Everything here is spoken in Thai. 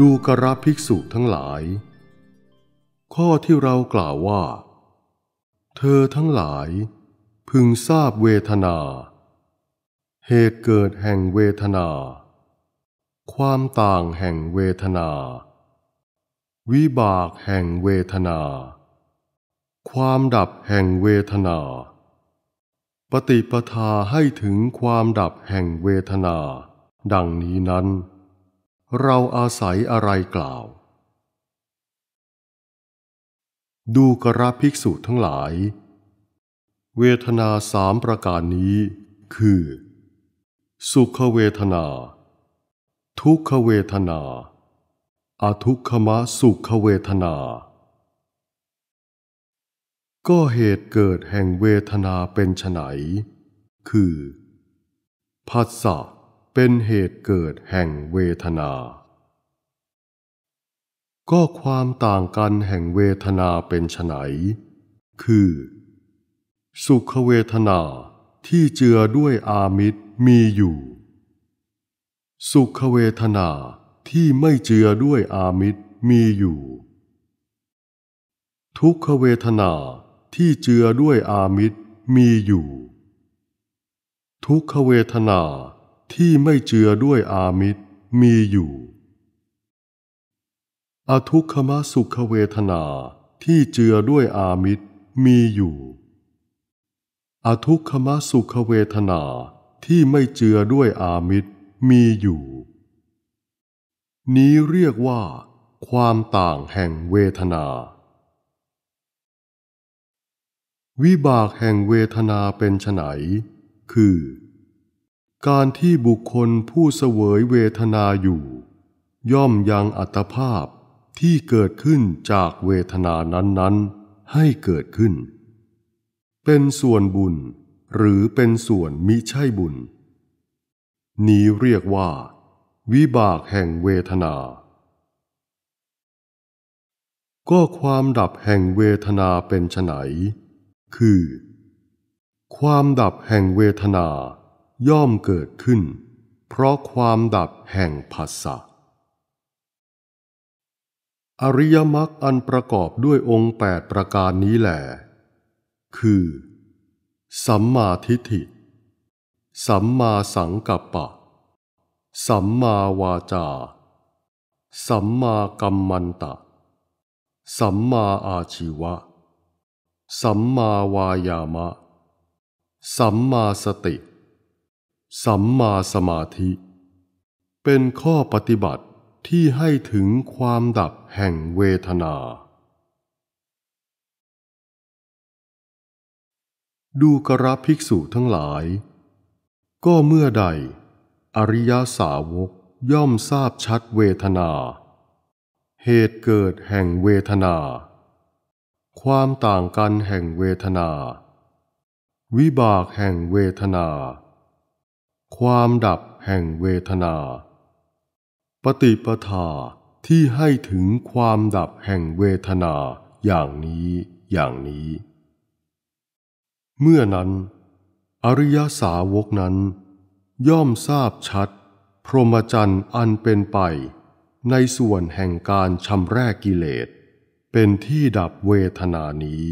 ดูกระภิกษุทั้งหลาย ข้อที่เรากล่าวว่า เธอทั้งหลายพึงทราบเวทนา เหตุเกิดแห่งเวทนา ความต่างแห่งเวทนา วิบากแห่งเวทนา ความดับแห่งเวทนา ปฏิปทาให้ถึงความดับแห่งเวทนา ดังนี้นั้นเราอาศัยอะไรกล่าว ดูกระภิกษุทั้งหลาย เวทนาสามประการนี้คือ สุขเวทนา ทุกขเวทนาอาทุกขมะสุขเวทนา ก็เหตุเกิดแห่งเวทนาเป็นไฉนคือภัสสะเป็นเหตุเกิดแห่งเวทนา ก็ความต่างกันแห่งเวทนาเป็นไฉนคือ สุขเวทนาที่เจือด้วยอามิตรมีอยู่ สุขเวทนาที่ไม่เจือด้วยอามิตรมีอยู่ ทุกขเวทนาที่เจือด้วยอามิตรมีอยู่ ทุกขเวทนาที่ไม่เจือด้วยอามิตรมีอยู่ อทุกขมสุขเวทนาที่เจือด้วยอามิตรมีอยู่ อทุกขมสุขเวทนาที่ไม่เจือด้วยอามิตรมีอยู่ นี้เรียกว่า ความต่างแห่งเวทนา วิบากแห่งเวทนาเป็นไฉน คือการที่บุคคลผู้เสวยเวทนาอยู่ ย่อมยังอัตภาพที่เกิดขึ้นจากเวทนานั้นๆให้เกิดขึ้น เป็นส่วนบุญหรือเป็นส่วนมิใช่บุญ นี้เรียกว่า วิบากแห่งเวทนา ก็ความดับแห่งเวทนาเป็นไฉนคือ ความดับแห่งเวทนาย่อมเกิดขึ้น เพราะความดับแห่งผัสสะอริยมรรคอันประกอบด้วยองค์แปดประการนี้แหลคือ สัมมาทิฏฐิ สัมมาสังกัปปะ สัมมาวาจา สัมมากัมมันตะ สัมมาอาชีวะ สัมมาวายามะ สัมมาสติสัมมาสมาธิ เป็นข้อปฏิบัติที่ให้ถึงความดับแห่งเวทนา ดูกระภิกษุทั้งหลาย ก็เมื่อใด อริยาสาวกย่อมทราบชัดเวทนา เหตุเกิดแห่งเวทนา ความต่างกันแห่งเวทนา วิบากแห่งเวทนาความดับแห่งเวทนา ปฏิปทาที่ให้ถึงความดับแห่งเวทนาอย่างนี้อย่างนี้ เมื่อนั้น อริยสาวกนั้น ย่อมทราบชัด พรหมจรรย์อันเป็นไป ในส่วนแห่งการชำแรกกิเลส เป็นที่ดับเวทนานี้